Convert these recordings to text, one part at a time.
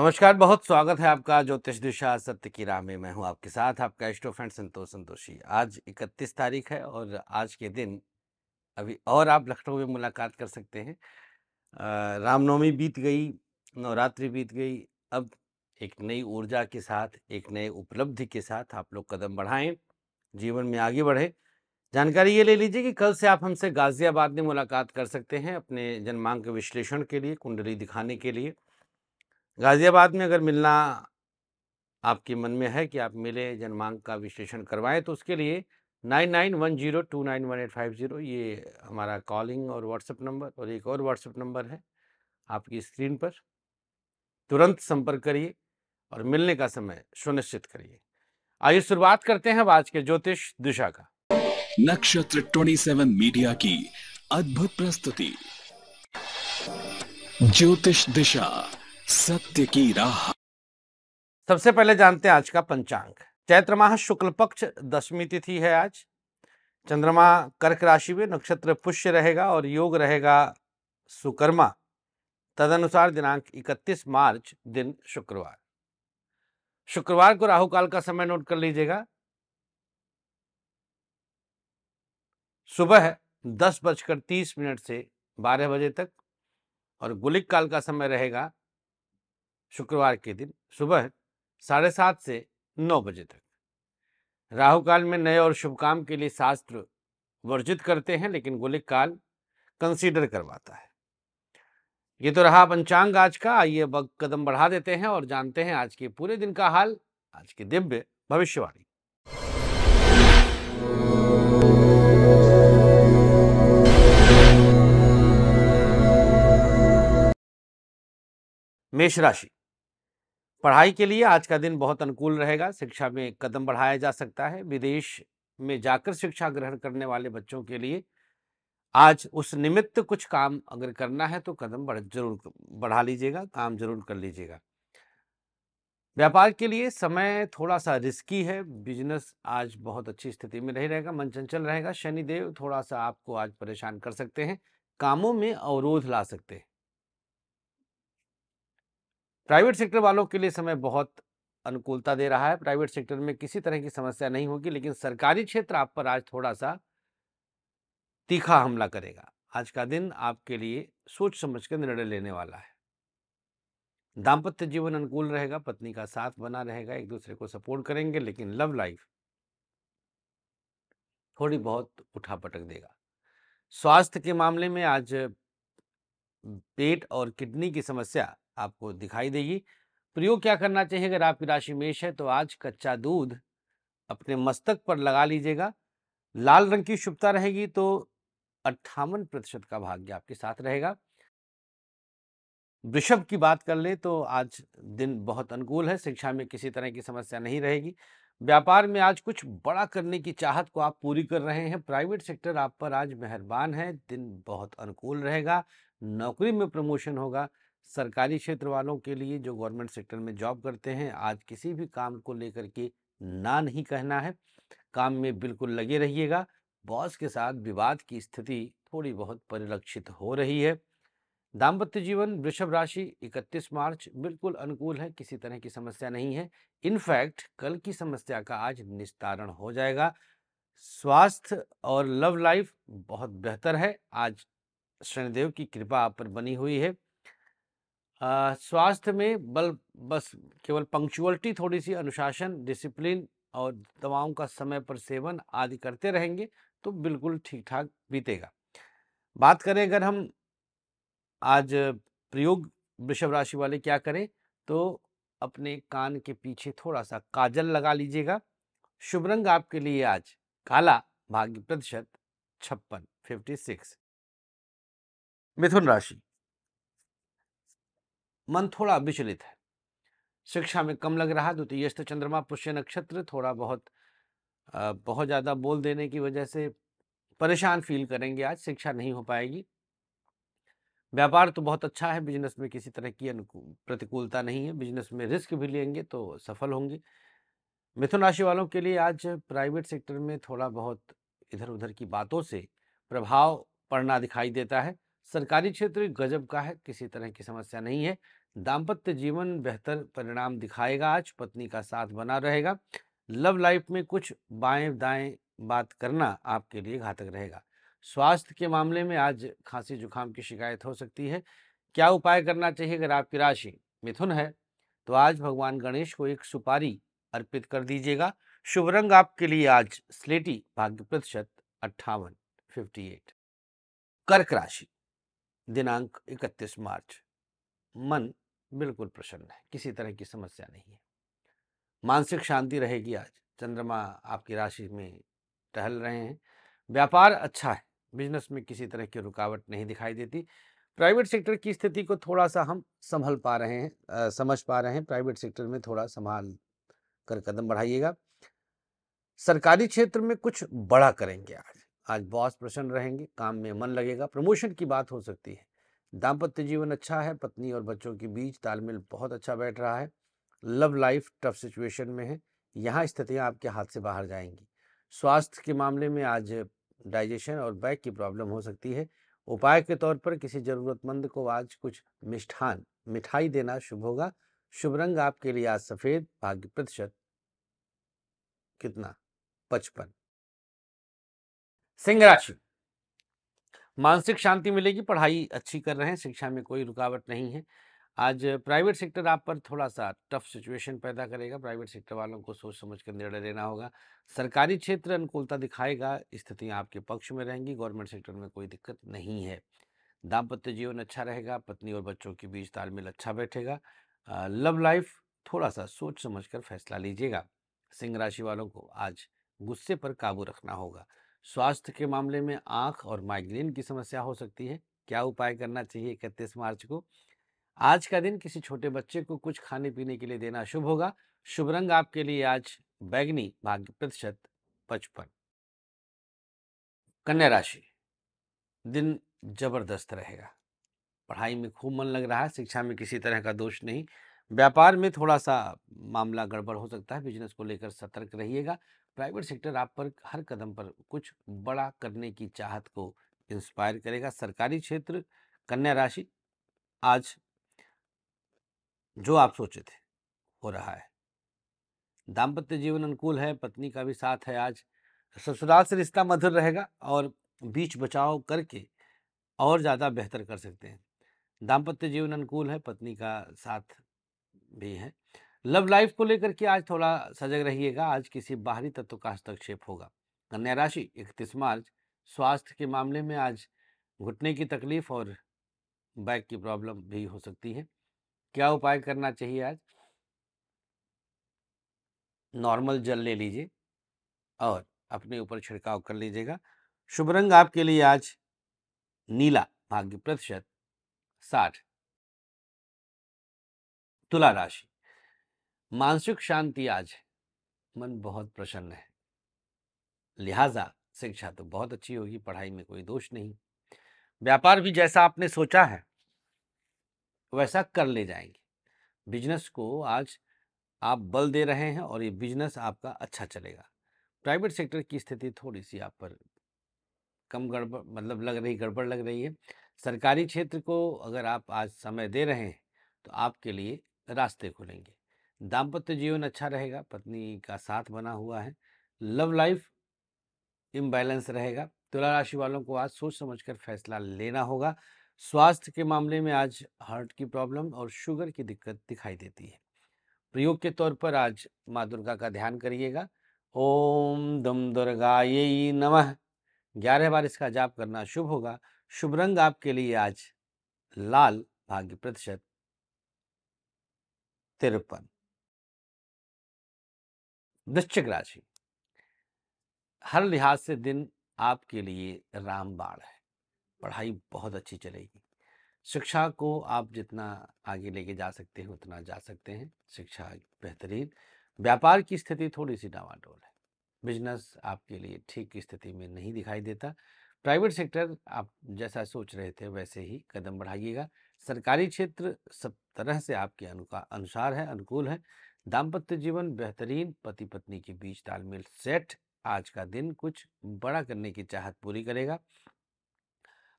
नमस्कार बहुत स्वागत है आपका ज्योतिष दिशा सत्य की राह में मैं हूं आपके साथ आपका इष्टो फ्रेंड संतोष संतोषी आज 31 तारीख है और आज के दिन अभी और आप लखनऊ में मुलाकात कर सकते हैं रामनवमी बीत गई नवरात्रि बीत गई अब एक नई ऊर्जा के साथ एक नए उपलब्धि के साथ आप लोग कदम बढ़ाएं जीवन में आगे बढ़ें जानकारी ये ले लीजिए कि कल से आप हमसे गाजियाबाद में मुलाकात कर सकते हैं अपने जन्मांक विश्लेषण के लिए कुंडली दिखाने के लिए गाज़ियाबाद में अगर मिलना आपके मन में है कि आप मिले जनमांग का विश्लेषण करवाएं तो उसके लिए nine nine one zero two nine one eight five zero ये हमारा कॉलिंग और व्हाट्सएप नंबर और एक और व्हाट्सएप नंबर है आपकी स्क्रीन पर तुरंत संपर्क करिए और मिलने का समय सुनिश्चित करिए आइए शुरुआत करते हैं आज के ज्योतिष दिशा का नक्षत्र 27 मीडिया की अद्भुत प्रस्तुति ज्योतिष दिशा सत्य की राह सबसे पहले जानते हैं आज का पंचांग चैत्र माह शुक्ल पक्ष दसवीं तिथि है आज चंद्रमा कर्क राशि में नक्षत्र पुष्य रहेगा और योग रहेगा सुकर्मा तदनुसार दिनांक 31 मार्च दिन शुक्रवार शुक्रवार को राहु काल का समय नोट कर लीजिएगा सुबह दस बजकर तीस मिनट से बारह बजे तक और गुलिक काल का समय रहेगा शुक्रवार के दिन सुबह साढ़े सात से नौ बजे तक राहु काल में नए और शुभ काम के लिए शास्त्र वर्जित करते हैं लेकिन गोलिक काल कंसीडर करवाता है ये तो रहा पंचांग आज का आइए कदम बढ़ा देते हैं और जानते हैं आज के पूरे दिन का हाल आज की दिव्य भविष्यवाणी मेष राशि पढ़ाई के लिए आज का दिन बहुत अनुकूल रहेगा शिक्षा में कदम बढ़ाया जा सकता है विदेश में जाकर शिक्षा ग्रहण करने वाले बच्चों के लिए आज उस निमित्त कुछ काम अगर करना है तो कदम बढ़ जरूर बढ़ा लीजिएगा काम जरूर कर लीजिएगा व्यापार के लिए समय थोड़ा सा रिस्की है बिजनेस आज बहुत अच्छी स्थिति में नहीं रहेगा मन चंचल रहेगा शनिदेव थोड़ा सा आपको आज परेशान कर सकते हैं कामों में अवरोध ला सकते हैं प्राइवेट सेक्टर वालों के लिए समय बहुत अनुकूलता दे रहा है प्राइवेट सेक्टर में किसी तरह की समस्या नहीं होगी लेकिन सरकारी क्षेत्र आप पर आज थोड़ा सा तीखा हमला करेगा आज का दिन आपके लिए सोच समझ कर निर्णय लेने वाला है दाम्पत्य जीवन अनुकूल रहेगा पत्नी का साथ बना रहेगा एक दूसरे को सपोर्ट करेंगे लेकिन लव लाइफ थोड़ी बहुत उठा पटक देगा स्वास्थ्य के मामले में आज पेट और किडनी की समस्या आपको दिखाई देगी प्रयोग क्या करना चाहिए अगर आपकी राशि मेष है तो आज कच्चा दूध अपने मस्तक पर लगा लीजिएगा लाल रंग की शुभता रहेगी तो अट्ठावन प्रतिशत का भाग्य आपके साथ रहेगा वृषभ की बात कर ले तो आज दिन बहुत अनुकूल है शिक्षा में किसी तरह की समस्या नहीं रहेगी व्यापार में आज कुछ बड़ा करने की चाहत को आप पूरी कर रहे हैं प्राइवेट सेक्टर आप पर आज मेहरबान है दिन बहुत अनुकूल रहेगा नौकरी में प्रमोशन होगा सरकारी क्षेत्र वालों के लिए जो गवर्नमेंट सेक्टर में जॉब करते हैं आज किसी भी काम को लेकर के ना नहीं कहना है काम में बिल्कुल लगे रहिएगा बॉस के साथ विवाद की स्थिति थोड़ी बहुत परिलक्षित हो रही है दाम्पत्य जीवन वृषभ राशि 31 मार्च बिल्कुल अनुकूल है किसी तरह की समस्या नहीं है इनफैक्ट कल की समस्या का आज निस्तारण हो जाएगा स्वास्थ्य और लव लाइफ बहुत बेहतर है आज शनिदेव की कृपा आप पर बनी हुई है स्वास्थ्य में बल बस केवल पंक्चुअलिटी थोड़ी सी अनुशासन डिसिप्लिन और दवाओं का समय पर सेवन आदि करते रहेंगे तो बिल्कुल ठीक ठाक बीतेगा बात करें अगर हम आज प्रयोग वृषभ राशि वाले क्या करें तो अपने कान के पीछे थोड़ा सा काजल लगा लीजिएगा शुभ रंग आपके लिए आज काला भाग्य प्रतिशत छप्पन फिफ्टी सिक्स मिथुन राशि मन थोड़ा विचलित है शिक्षा में कम लग रहा द्वितीयस्थ चंद्रमा पुष्य नक्षत्र थोड़ा बहुत बहुत ज़्यादा बोल देने की वजह से परेशान फील करेंगे आज शिक्षा नहीं हो पाएगी व्यापार तो बहुत अच्छा है बिजनेस में किसी तरह की प्रतिकूलता नहीं है बिजनेस में रिस्क भी लेंगे तो सफल होंगे मिथुन राशि वालों के लिए आज प्राइवेट सेक्टर में थोड़ा बहुत इधर उधर की बातों से प्रभाव पड़ना दिखाई देता है सरकारी क्षेत्र गजब का है किसी तरह की समस्या नहीं है दाम्पत्य जीवन बेहतर परिणाम दिखाएगा आज पत्नी का साथ बना रहेगा लव लाइफ में कुछ बाएं दाएं बात करना आपके लिए घातक रहेगा स्वास्थ्य के मामले में आज खांसी जुकाम की शिकायत हो सकती है क्या उपाय करना चाहिए अगर आपकी राशि मिथुन है तो आज भगवान गणेश को एक सुपारी अर्पित कर दीजिएगा शुभ रंग आपके लिए आज स्लेटी भाग्य प्रतिशत अट्ठावन फिफ्टी एट कर्क राशि दिनांक 31 मार्च मन बिल्कुल प्रसन्न है किसी तरह की समस्या नहीं है मानसिक शांति रहेगी आज चंद्रमा आपकी राशि में टहल रहे हैं व्यापार अच्छा है बिजनेस में किसी तरह की रुकावट नहीं दिखाई देती प्राइवेट सेक्टर की स्थिति को थोड़ा सा हम संभल पा रहे हैं आ, समझ पा रहे हैं प्राइवेट सेक्टर में थोड़ा संभाल कर कदम बढ़ाइएगा सरकारी क्षेत्र में कुछ बड़ा करेंगे आज आज बॉस प्रसन्न रहेंगे काम में मन लगेगा प्रमोशन की बात हो सकती है दाम्पत्य जीवन अच्छा है पत्नी और बच्चों के बीच तालमेल बहुत अच्छा बैठ रहा है लव लाइफ टफ सिचुएशन में है यहाँ स्थितियाँ आपके हाथ से बाहर जाएंगी स्वास्थ्य के मामले में आज डाइजेशन और बैक की प्रॉब्लम हो सकती है उपाय के तौर पर किसी ज़रूरतमंद को आज कुछ मिष्ठान मिठाई देना शुभ होगा शुभ रंग आपके लिए आज सफ़ेद भाग्य प्रतिशत कितना पचपन सिंह राशि मानसिक शांति मिलेगी पढ़ाई अच्छी कर रहे हैं शिक्षा में कोई रुकावट नहीं है आज प्राइवेट सेक्टर आप पर थोड़ा सा टफ सिचुएशन पैदा करेगा प्राइवेट सेक्टर वालों को सोच समझ कर निर्णय लेना होगा सरकारी क्षेत्र अनुकूलता दिखाएगा स्थितियां आपके पक्ष में रहेंगी गवर्नमेंट सेक्टर में कोई दिक्कत नहीं है दाम्पत्य जीवन अच्छा रहेगा पत्नी और बच्चों के बीच तालमेल अच्छा बैठेगा लव लाइफ थोड़ा सा सोच समझ कर फैसला लीजिएगा सिंह राशि वालों को आज गुस्से पर काबू रखना होगा स्वास्थ्य के मामले में आंख और माइग्रेन की समस्या हो सकती है क्या उपाय करना चाहिए इकतीस मार्च को आज का दिन किसी छोटे बच्चे को कुछ खाने पीने के लिए देना शुभ होगा शुभ रंग आपके लिए आज बैगनी भाग्य प्रतिशत पचपन कन्या राशि दिन जबरदस्त रहेगा पढ़ाई में खूब मन लग रहा है शिक्षा में किसी तरह का दोष नहीं व्यापार में थोड़ा सा मामला गड़बड़ हो सकता है बिजनेस को लेकर सतर्क रहिएगा प्राइवेट सेक्टर आप पर हर कदम पर कुछ बड़ा करने की चाहत को इंस्पायर करेगा सरकारी क्षेत्र कन्या राशि आज जो आप सोचे थे हो रहा है दाम्पत्य जीवन अनुकूल है पत्नी का भी साथ है आज ससुराल से रिश्ता मधुर रहेगा और बीच बचाव करके और ज़्यादा बेहतर कर सकते हैं दाम्पत्य जीवन अनुकूल है पत्नी का साथ भी है लव लाइफ को लेकर के आज थोड़ा सजग रहिएगा आज किसी बाहरी तत्व का हस्तक्षेप होगा कन्या राशि इकतीस मार्च स्वास्थ्य के मामले में आज घुटने की तकलीफ और बैक की प्रॉब्लम भी हो सकती है क्या उपाय करना चाहिए आज नॉर्मल जल ले लीजिए और अपने ऊपर छिड़काव कर लीजिएगा शुभ रंग आपके लिए आज नीला भाग्य प्रतिशत साठ तुला राशि मानसिक शांति आज है मन बहुत प्रसन्न है लिहाजा शिक्षा तो बहुत अच्छी होगी पढ़ाई में कोई दोष नहीं व्यापार भी जैसा आपने सोचा है वैसा कर ले जाएंगे बिजनेस को आज आप बल दे रहे हैं और ये बिजनेस आपका अच्छा चलेगा प्राइवेट सेक्टर की स्थिति थोड़ी सी आप पर कम गड़बड़ मतलब लग रही गड़बड़ लग रही है सरकारी क्षेत्र को अगर आप आज समय दे रहे हैं तो आपके लिए रास्ते खुलेंगे दाम्पत्य जीवन अच्छा रहेगा पत्नी का साथ बना हुआ है लव लाइफ इम्बैलेंस रहेगा तुला राशि वालों को आज सोच समझकर फैसला लेना होगा स्वास्थ्य के मामले में आज हार्ट की प्रॉब्लम और शुगर की दिक्कत दिखाई देती है प्रयोग के तौर पर आज माँ दुर्गा का ध्यान करिएगा ओम दम दुर्गा ये नम ग्यारह बार इसका जाप करना शुभ होगा शुभ रंग आपके लिए आज लाल भाग्य प्रतिशत तिरपन वृश्चिक राशि हर लिहाज से दिन आपके लिए रामबाण है पढ़ाई बहुत अच्छी चलेगी शिक्षा को आप जितना आगे लेके जा सकते हैं उतना जा सकते हैं शिक्षा बेहतरीन व्यापार की स्थिति थोड़ी सी डावाडोल है बिजनेस आपके लिए ठीक स्थिति में नहीं दिखाई देता प्राइवेट सेक्टर आप जैसा सोच रहे थे वैसे ही कदम बढ़ाइएगा सरकारी क्षेत्र सब तरह से आपके अनुका अनुसार है अनुकूल है दाम्पत्य जीवन बेहतरीन पति पत्नी के बीच तालमेल सेट आज का दिन कुछ बड़ा करने की चाहत पूरी करेगा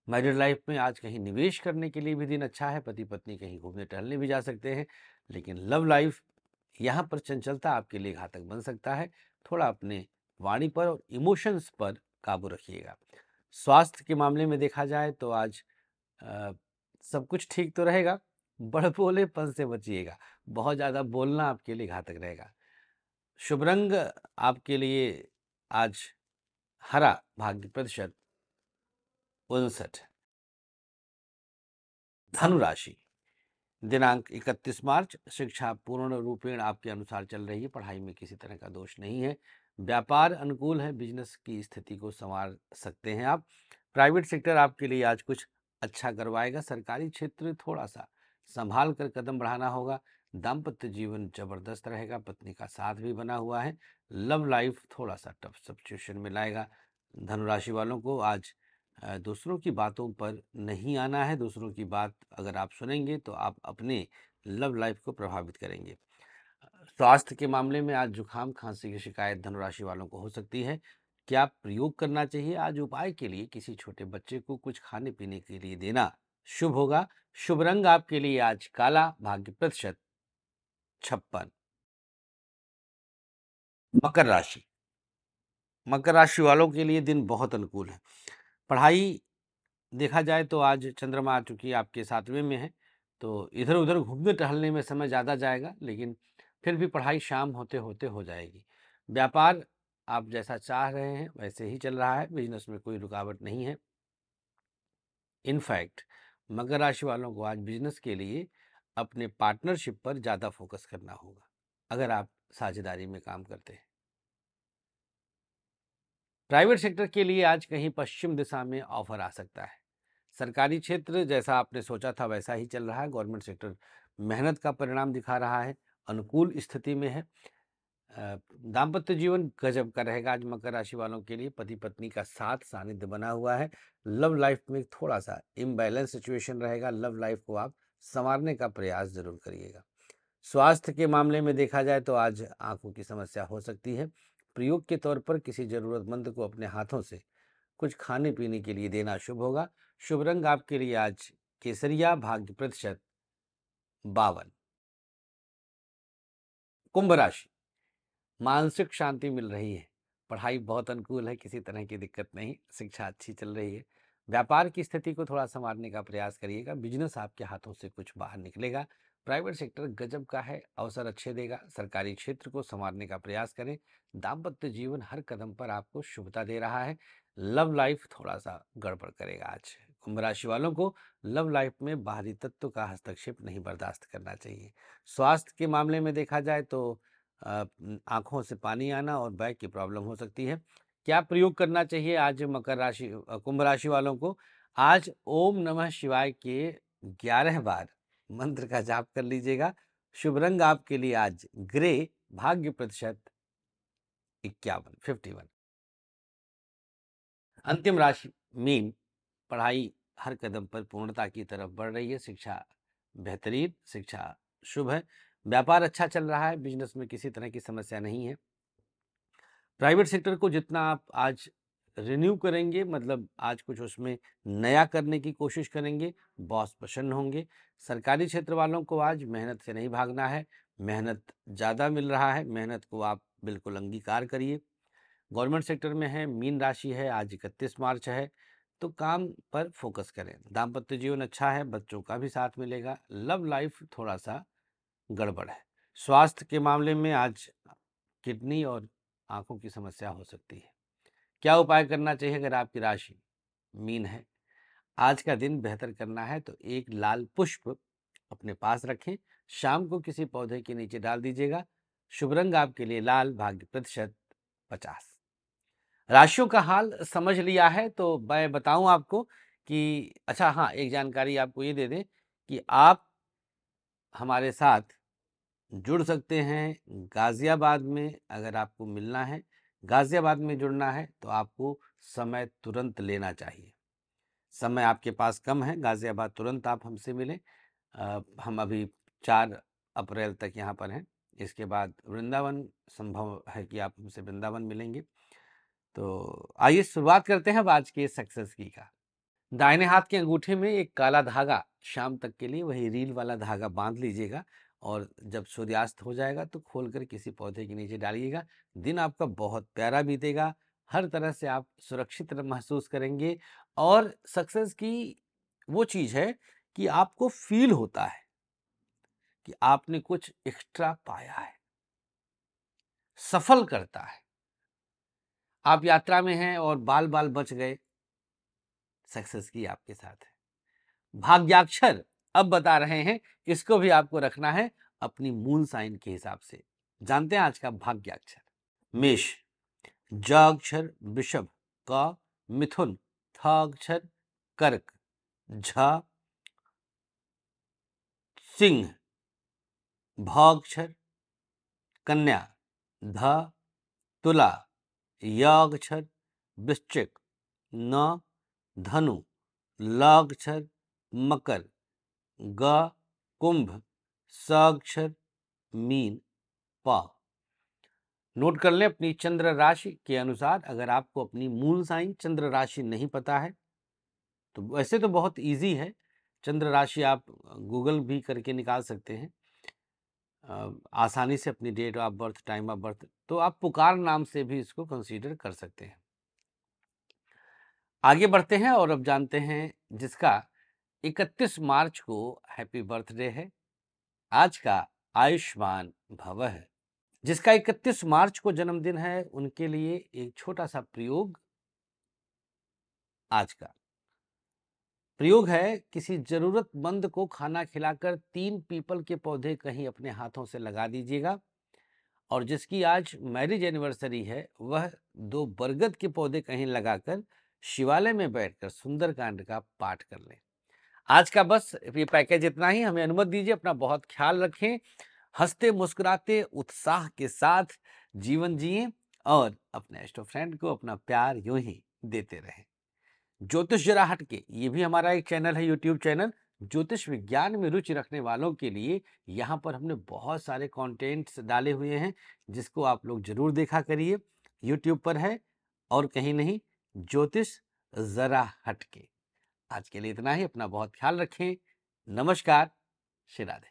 मैरिड लाइफ में आज कहीं निवेश करने के लिए भी दिन अच्छा है पति पत्नी कहीं घूमने टहलने भी जा सकते हैं लेकिन लव लाइफ यहाँ पर चंचलता आपके लिए घातक बन सकता है थोड़ा अपने वाणी पर और इमोशंस पर काबू रखिएगा स्वास्थ्य के मामले में देखा जाए तो आज आ, सब कुछ ठीक तो रहेगा बड़बोलेपन से बचिएगा बहुत ज़्यादा बोलना आपके लिए घातक रहेगा शुभ रंग आपके लिए आज हरा भाग्य प्रतिशत उनसठ धनुराशि दिनांक 31 मार्च शिक्षा पूर्ण रूपेण आपके अनुसार चल रही है पढ़ाई में किसी तरह का दोष नहीं है व्यापार अनुकूल है बिजनेस की स्थिति को संवार सकते हैं आप प्राइवेट सेक्टर आपके लिए आज कुछ अच्छा करवाएगा सरकारी क्षेत्र थोड़ा सा संभाल कर कदम बढ़ाना होगा दाम्पत्य जीवन जबरदस्त रहेगा पत्नी का साथ भी बना हुआ है लव लाइफ थोड़ा सा टफ सिचुएशन में लाएगा धनुराशि वालों को आज दूसरों की बातों पर नहीं आना है दूसरों की बात अगर आप सुनेंगे तो आप अपने लव लाइफ को प्रभावित करेंगे स्वास्थ्य के मामले में आज जुखाम खांसी की शिकायत धनुराशि वालों को हो सकती है क्या प्रयोग करना चाहिए आज उपाय के लिए किसी छोटे बच्चे को कुछ खाने पीने के लिए देना शुभ होगा शुभ रंग आपके लिए आज काला भाग्य प्रतिशत छप्पन मकर राशि मकर राशि वालों के लिए दिन बहुत अनुकूल है पढ़ाई देखा जाए तो आज चंद्रमा आ चुकी आपके सातवें में है तो इधर उधर घूमने टहलने में समय ज़्यादा जाएगा लेकिन फिर भी पढ़ाई शाम होते होते हो जाएगी व्यापार आप जैसा चाह रहे हैं वैसे ही चल रहा है बिजनेस में कोई रुकावट नहीं है इनफैक्ट मकर राशि वालों को आज बिजनेस के लिए अपने पार्टनरशिप पर ज़्यादा फोकस करना होगा अगर आप साझेदारी में काम करते हैं प्राइवेट सेक्टर के लिए आज कहीं पश्चिम दिशा में ऑफर आ सकता है सरकारी क्षेत्र जैसा आपने सोचा था वैसा ही चल रहा है गवर्नमेंट सेक्टर मेहनत का परिणाम दिखा रहा है अनुकूल स्थिति में है दाम्पत्य जीवन गजब का रहेगा आज मकर राशि वालों के लिए पति पत्नी का साथ सानिध्य बना हुआ है लव लाइफ में थोड़ा सा इम्बैलेंस सिचुएशन रहेगा लव लाइफ को आप संवारने का प्रयास जरूर करिएगा स्वास्थ्य के मामले में देखा जाए तो आज आंखों की समस्या हो सकती है प्रयोग के तौर पर किसी जरूरतमंद को अपने हाथों से कुछ खाने पीने के लिए देना शुभ होगा शुभ रंग आपके लिए आज केसरिया भाग्य प्रतिशत बावन कुंभ राशि मानसिक शांति मिल रही है पढ़ाई बहुत अनुकूल है किसी तरह की दिक्कत नहीं शिक्षा अच्छी चल रही है व्यापार की स्थिति को थोड़ा संवारने का प्रयास करिएगा बिजनेस आपके हाथों से कुछ बाहर निकलेगा प्राइवेट सेक्टर गजब का है अवसर अच्छे देगा सरकारी क्षेत्र को संवारने का प्रयास करें दाम्पत्य जीवन हर कदम पर आपको शुभता दे रहा है लव लाइफ थोड़ा सा गड़बड़ करेगा आज कुंभ राशि वालों को लव लाइफ में बाहरी तत्व का हस्तक्षेप नहीं बर्दाश्त करना चाहिए स्वास्थ्य के मामले में देखा जाए तो आंखों से पानी आना और बैक की प्रॉब्लम हो सकती है क्या प्रयोग करना चाहिए आज मकर राशि कुंभ राशि वालों को आज ओम नमः शिवाय के ग्यारह बार मंत्र का जाप कर लीजिएगा शुभ रंग आपके लिए आज ग्रे भाग्य प्रतिशत इक्यावन फिफ्टी वन अंतिम राशि मीन पढ़ाई हर कदम पर पूर्णता की तरफ बढ़ रही है शिक्षा बेहतरीन शिक्षा शुभ है व्यापार अच्छा चल रहा है बिजनेस में किसी तरह की समस्या नहीं है प्राइवेट सेक्टर को जितना आप आज रिन्यू करेंगे मतलब आज कुछ उसमें नया करने की कोशिश करेंगे बॉस प्रसन्न होंगे सरकारी क्षेत्र वालों को आज मेहनत से नहीं भागना है मेहनत ज़्यादा मिल रहा है मेहनत को आप बिल्कुल अंगीकार करिए गवर्नमेंट सेक्टर में है मीन राशि है आज इकतीस मार्च है तो काम पर फोकस करें दाम्पत्य जीवन अच्छा है बच्चों का भी साथ मिलेगा लव लाइफ थोड़ा सा गड़बड़ है स्वास्थ्य के मामले में आज किडनी और आंखों की समस्या हो सकती है क्या उपाय करना चाहिए अगर आपकी राशि मीन है आज का दिन बेहतर करना है तो एक लाल पुष्प अपने पास रखें शाम को किसी पौधे के नीचे डाल दीजिएगा शुभ रंग आपके लिए लाल भाग्य प्रतिशत पचास राशियों का हाल समझ लिया है तो मैं बताऊं आपको कि अच्छा हाँ एक जानकारी आपको ये दे दें कि आप हमारे साथ जुड़ सकते हैं गाज़ियाबाद में अगर आपको मिलना है गाज़ियाबाद में जुड़ना है तो आपको समय तुरंत लेना चाहिए समय आपके पास कम है गाज़ियाबाद तुरंत आप हमसे मिलें हम अभी चार अप्रैल तक यहाँ पर हैं इसके बाद वृंदावन संभव है कि आप हमसे वृंदावन मिलेंगे तो आइए शुरुआत करते हैं अब आज के सक्सेस की का दाहिने हाथ के अंगूठे में एक काला धागा शाम तक के लिए वही रील वाला धागा बांध लीजिएगा और जब सूर्यास्त हो जाएगा तो खोलकर किसी पौधे के नीचे डालिएगा दिन आपका बहुत प्यारा बीतेगा हर तरह से आप सुरक्षित महसूस करेंगे और सक्सेस की वो चीज़ है कि आपको फील होता है कि आपने कुछ एक्स्ट्रा पाया है सफल करता है आप यात्रा में हैं और बाल बाल बच गए सक्सेस की आपके साथ है भाग्याक्षर अब बता रहे हैं इसको भी आपको रखना है अपनी मूल साइन के हिसाब से जानते हैं आज का भाग्याक्षर मेष जाक्षर वृषभ क मिथुन थाक्षर कर्क झा सिंह भाक्षर कन्या ध तुला याक्षर वृश्चिक न धनु लाक्षर मकर ग कुंभ साक्षर मीन पा नोट कर लें अपनी चंद्र राशि के अनुसार अगर आपको अपनी मूल साइन चंद्र राशि नहीं पता है तो वैसे तो बहुत इजी है चंद्र राशि आप गूगल भी करके निकाल सकते हैं आसानी से अपनी date of birth time of birth तो आप पुकार नाम से भी इसको कंसीडर कर सकते हैं आगे बढ़ते हैं और अब जानते हैं जिसका 31 मार्च को हैप्पी बर्थडे है आज का आयुष्मान भव है जिसका 31 मार्च को जन्मदिन है उनके लिए एक छोटा सा प्रयोग आज का प्रयोग है किसी जरूरतमंद को खाना खिलाकर तीन पीपल के पौधे कहीं अपने हाथों से लगा दीजिएगा और जिसकी आज मैरिज एनिवर्सरी है वह दो बरगद के पौधे कहीं लगाकर शिवालय में बैठकर सुंदरकांड का पाठ कर लें आज का बस ये पैकेज इतना ही हमें अनुमति दीजिए अपना बहुत ख्याल रखें हंसते मुस्कुराते उत्साह के साथ जीवन जिए और अपने एस्टो फ्रेंड को अपना प्यार यूं ही देते रहें ज्योतिष जरा हटके ये भी हमारा एक चैनल है यूट्यूब चैनल ज्योतिष विज्ञान में रुचि रखने वालों के लिए यहाँ पर हमने बहुत सारे कंटेंट्स डाले हुए हैं जिसको आप लोग जरूर देखा करिए यूट्यूब पर है और कहीं नहीं ज्योतिष जरा हटके आज के लिए इतना ही अपना बहुत ख्याल रखें नमस्कार श्री राधे